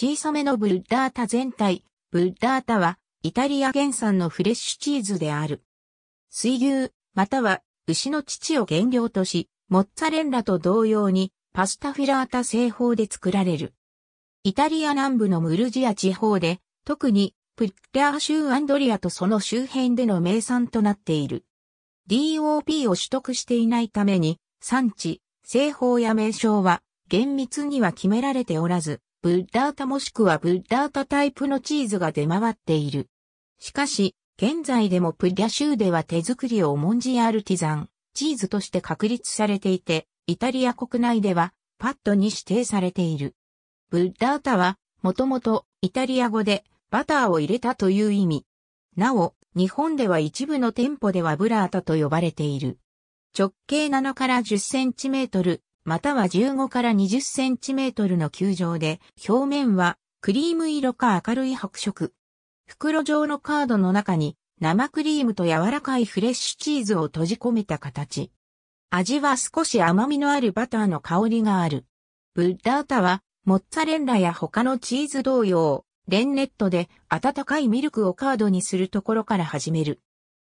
小さめのブッダータ全体。ブッダータは、イタリア原産のフレッシュチーズである。水牛、または、牛の乳を原料とし、モッツァレンラと同様に、パスタフィラータ製法で作られる。イタリア南部のムルジア地方で、特に、プッラー州アンドリアとその周辺での名産となっている。DOP を取得していないために、産地、製法や名称は、厳密には決められておらず、ブッダータもしくはブッダータタイプのチーズが出回っている。しかし、現在でもプリャ州では手作りを重んじアルティザン、チーズとして確立されていて、イタリア国内ではパッドに指定されている。ブッダータは、もともとイタリア語でバターを入れたという意味。なお、日本では一部の店舗ではブラータと呼ばれている。直径7から10センチメートル、または15から20センチメートルの球状で、表面はクリーム色か明るい白色。袋状のカードの中に生クリームと柔らかいフレッシュチーズを閉じ込めた形。味は少し甘みのあるバターの香りがある。ブッダータはモッツァレンラや他のチーズ同様、レンネットで温かいミルクをカードにするところから始める。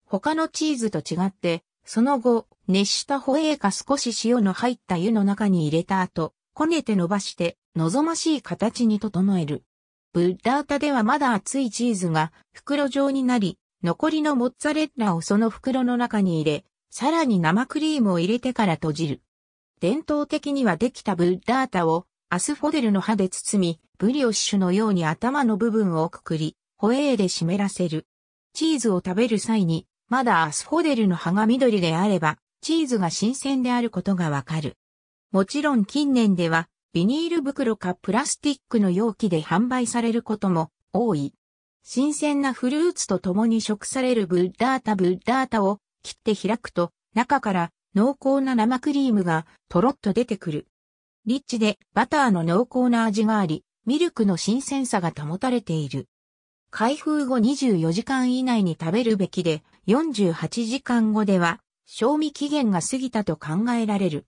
他のチーズと違ってその後、熱したホエーか少し塩の入った湯の中に入れた後、こねて伸ばして、望ましい形に整える。ブッダータではまだ熱いチーズが袋状になり、残りのモッツァレッラをその袋の中に入れ、さらに生クリームを入れてから閉じる。伝統的にはできたブッダータをアスフォデルの葉で包み、ブリオッシュのように頭の部分をくくり、ホエーで湿らせる。チーズを食べる際にまだアスフォデルの葉が緑であれば、チーズが新鮮であることがわかる。もちろん近年では、ビニール袋かプラスティックの容器で販売されることも多い。新鮮なフルーツと共に食されるブッダータブッダータを切って開くと、中から濃厚な生クリームがとろっと出てくる。リッチでバターの濃厚な味があり、ミルクの新鮮さが保たれている。開封後24時間以内に食べるべきで、48時間後では、賞味期限が過ぎたと考えられる。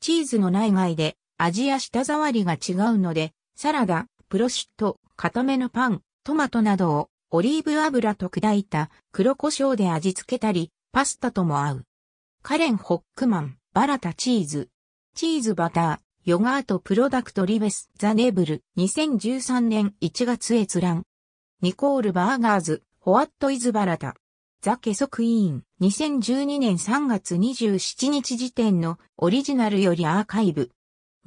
チーズの内外で味や舌触りが違うので、サラダ、プロシュット、固めのパン、トマトなどをオリーブ油と砕いた黒胡椒で味付けたり、パスタとも合う。カレン・ホックマン、バラタチーズ、チーズバター、ヨガートプロダクトリベス・ザ・ネブル、2013年1月閲覧。ニコール・バーガーズ、ホワット・イズ・バラタ。ザ・ケソクイーン、2012年3月27日時点のオリジナルよりアーカイブ。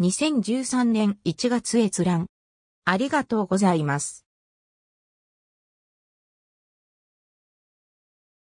2013年1月閲覧。ありがとうございます。